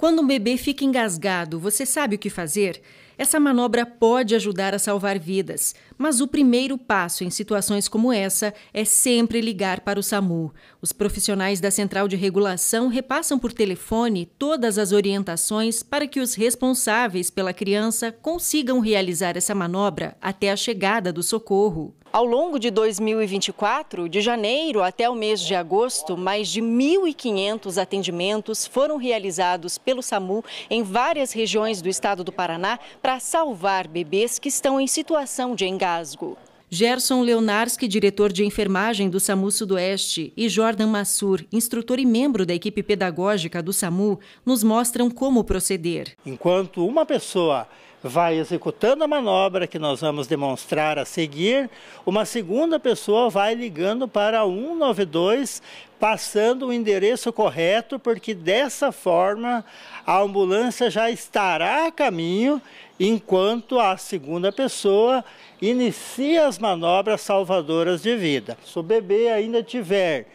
Quando um bebê fica engasgado, você sabe o que fazer? Essa manobra pode ajudar a salvar vidas, mas o primeiro passo em situações como essa é sempre ligar para o SAMU. Os profissionais da Central de Regulação repassam por telefone todas as orientações para que os responsáveis pela criança consigam realizar essa manobra até a chegada do socorro. Ao longo de 2024, de janeiro até o mês de agosto, mais de 1.500 atendimentos foram realizados pelo SAMU em várias regiões do estado do Paraná para salvar bebês que estão em situação de engasgo. Gerson Leonarski, diretor de enfermagem do SAMU Sudoeste, e Jordan Massur, instrutor e membro da equipe pedagógica do SAMU, nos mostram como proceder. Enquanto uma pessoa vai executando a manobra que nós vamos demonstrar a seguir, uma segunda pessoa vai ligando para 192, passando o endereço correto, porque dessa forma a ambulância já estará a caminho enquanto a segunda pessoa inicia as manobras salvadoras de vida. Se o bebê ainda tiver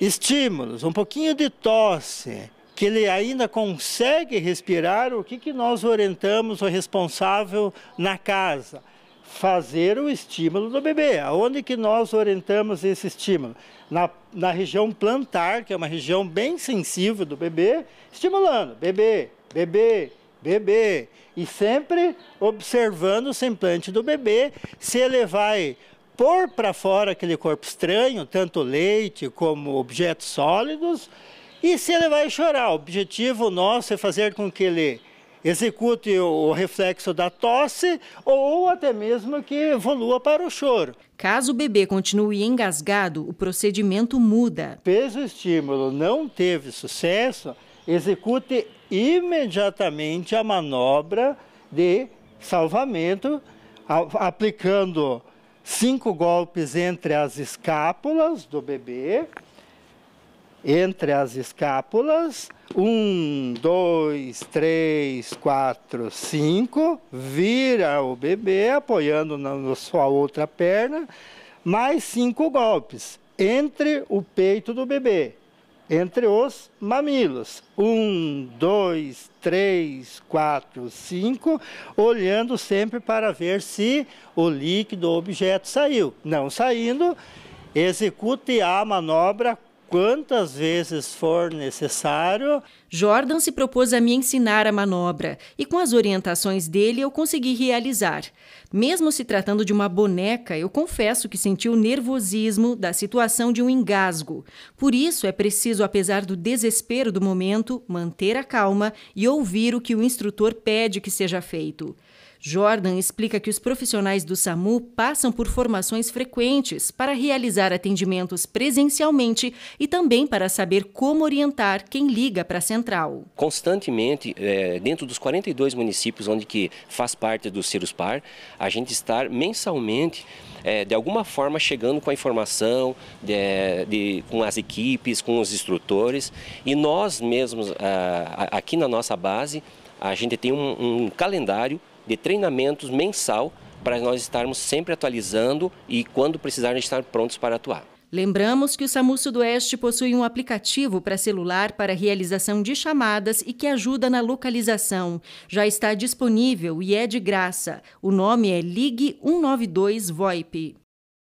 estímulos, um pouquinho de tosse, que ele ainda consegue respirar, o que, que nós orientamos o responsável na casa? Fazer o estímulo do bebê. Aonde que nós orientamos esse estímulo? Na, na região plantar, que é uma região bem sensível do bebê, estimulando, bebê, bebê, bebê. E sempre observando o semblante do bebê, se ele vai pôr para fora aquele corpo estranho, tanto leite como objetos sólidos, e se ele vai chorar, o objetivo nosso é fazer com que ele execute o reflexo da tosse ou até mesmo que evolua para o choro. Caso o bebê continue engasgado, o procedimento muda. Peso estímulo não teve sucesso, execute imediatamente a manobra de salvamento, aplicando cinco golpes entre as escápulas do bebê entre as escápulas. Um, dois, três, quatro, cinco. Vira o bebê apoiando na, sua outra perna. Mais cinco golpes entre o peito do bebê, entre os mamilos. Um, dois, três, quatro, cinco. Olhando sempre para ver se o líquido ou objeto saiu. Não saindo, execute a manobra quantas vezes for necessário Jordan se propôs a me ensinar a manobra e, com as orientações dele, eu consegui realizar. Mesmo se tratando de uma boneca, eu confesso que senti o nervosismo da situação de um engasgo. Por isso, é preciso, apesar do desespero do momento, manter a calma e ouvir o que o instrutor pede que seja feito. Jordan explica que os profissionais do SAMU passam por formações frequentes para realizar atendimentos presencialmente e também para saber como orientar quem liga para a Central. Constantemente, é, dentro dos 42 municípios onde que faz parte do Ciruspar, a gente está mensalmente, é, de alguma forma, chegando com a informação, de, de, com as equipes, com os instrutores, e nós mesmos, aqui na nossa base, a gente tem um, um calendário de treinamentos mensal para nós estarmos sempre atualizando e quando precisarmos estar prontos para atuar. Lembramos que o SAMU Sudoeste possui um aplicativo para celular para realização de chamadas e que ajuda na localização. Já está disponível e é de graça. O nome é Ligue 192 VoIP.